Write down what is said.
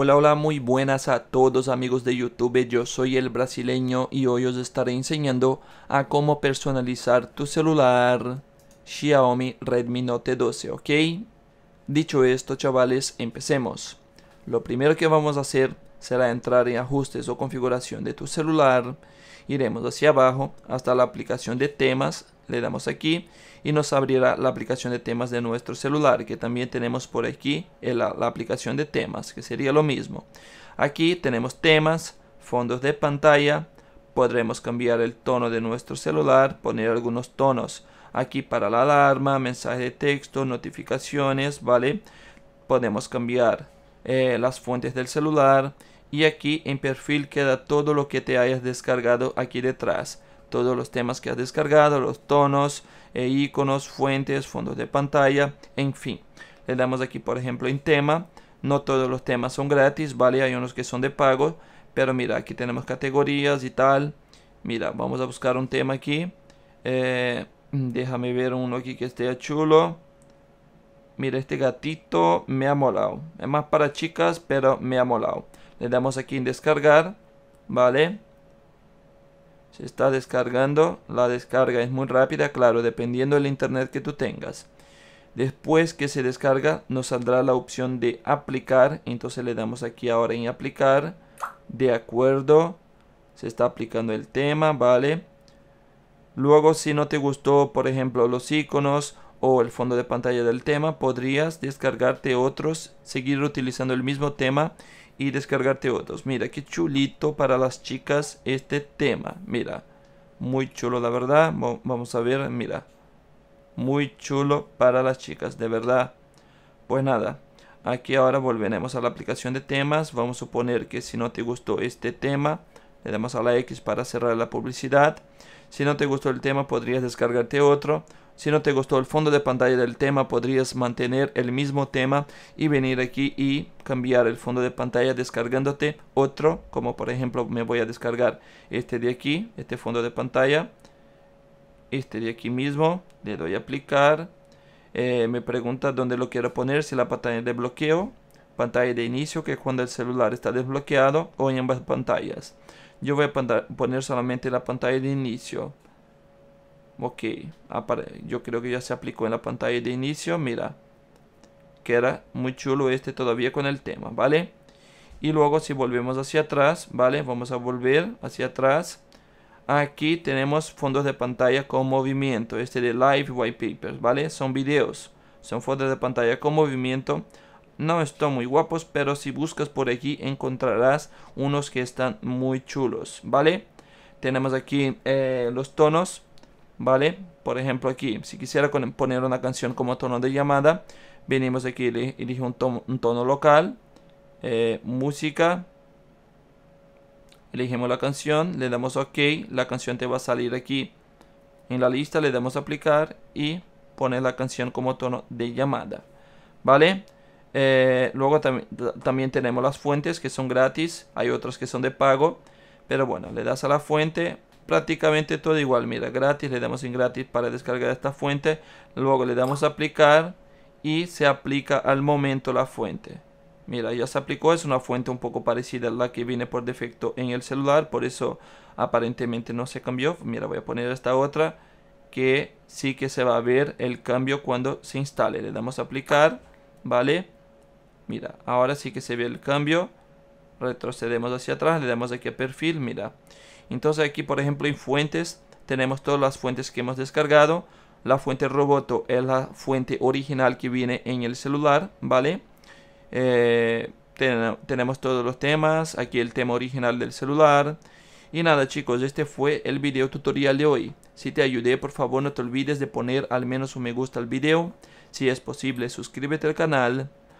Hola, hola, muy buenas a todos amigos de YouTube, yo soy el brasileño y hoy os estaré enseñando a cómo personalizar tu celular Xiaomi Redmi Note 12, ¿ok? Dicho esto, chavales, empecemos. Lo primero que vamos a hacer será entrar en ajustes o configuración de tu celular, iremos hacia abajo hasta la aplicación de temas, le damos aquí y nos abrirá la aplicación de temas de nuestro celular que también tenemos por aquí eh, la, la aplicación de temas que sería lo mismo aquí tenemos temas fondos de pantalla podremos cambiar el tono de nuestro celular poner algunos tonos aquí para la alarma mensaje de texto notificaciones vale podemos cambiar eh, las fuentes del celular y aquí en perfil queda todo lo que te hayas descargado aquí detrás todos los temas que has descargado, los tonos, e iconos, fuentes, fondos de pantalla, en fin. Le damos aquí, por ejemplo, en tema. No todos los temas son gratis, ¿vale? Hay unos que son de pago, pero mira, aquí tenemos categorías y tal. Mira, vamos a buscar un tema aquí. Eh, déjame ver uno aquí que esté chulo. Mira, este gatito me ha molado. Es más para chicas, pero me ha molado. Le damos aquí en descargar, ¿vale? Se está descargando. La descarga es muy rápida, claro, dependiendo del internet que tú tengas. Después que se descarga, nos saldrá la opción de aplicar. Entonces le damos aquí ahora en aplicar. De acuerdo. Se está aplicando el tema, ¿vale? Luego, si no te gustó, por ejemplo, los iconos o el fondo de pantalla del tema, podrías descargarte otros, seguir utilizando el mismo tema y descargarte otros. Mira, qué chulito para las chicas este tema. Mira, muy chulo, la verdad. Vamos a ver, mira. Muy chulo para las chicas, de verdad. Pues nada, aquí ahora volveremos a la aplicación de temas. Vamos a suponer que si no te gustó este tema, le damos a la X para cerrar la publicidad. Si no te gustó el tema, podrías descargarte otro. Si no te gustó el fondo de pantalla del tema, podrías mantener el mismo tema y venir aquí y cambiar el fondo de pantalla descargándote otro, como por ejemplo me voy a descargar este de aquí, este fondo de pantalla, este de aquí mismo, le doy a aplicar, eh, me pregunta dónde lo quiero poner, si la pantalla de bloqueo, pantalla de inicio, que es cuando el celular está desbloqueado, o en ambas pantallas. Yo voy a poner solamente la pantalla de inicio ok yo creo que ya se aplicó en la pantalla de inicio mira Que era muy chulo este todavía con el tema vale y luego si volvemos hacia atrás vale vamos a volver hacia atrás aquí tenemos fondos de pantalla con movimiento este de live Paper vale son videos son fondos de pantalla con movimiento no están muy guapos pero si buscas por aquí encontrarás unos que están muy chulos vale tenemos aquí eh, los tonos ¿vale? Por ejemplo aquí, si quisiera poner una canción como tono de llamada, venimos aquí, elige un, tono, un tono local, eh, música, elegimos la canción, le damos OK, la canción te va a salir aquí en la lista, le damos aplicar y pone la canción como tono de llamada, ¿vale? Eh, luego también tenemos las fuentes que son gratis, hay otras que son de pago, pero bueno, le das a la fuente, prácticamente todo igual. Mira, gratis, le damos en gratis para descargar esta fuente. Luego le damos a aplicar y se aplica al momento la fuente. Mira, ya se aplicó, es una fuente un poco parecida a la que viene por defecto en el celular, por eso aparentemente no se cambió. Mira, voy a poner esta otra que sí que se va a ver el cambio cuando se instale. Le damos a aplicar, ¿vale? Mira, ahora sí que se ve el cambio retrocedemos hacia atrás, le damos aquí a perfil, mira. Entonces aquí, por ejemplo, en fuentes, tenemos todas las fuentes que hemos descargado. La fuente Roboto es la fuente original que viene en el celular, ¿vale? Eh, tenemos todos los temas, aquí el tema original del celular. Y nada chicos, este fue el video tutorial de hoy. Si te ayudé, por favor no te olvides de poner al menos un me gusta al video. Si es posible, suscríbete al canal.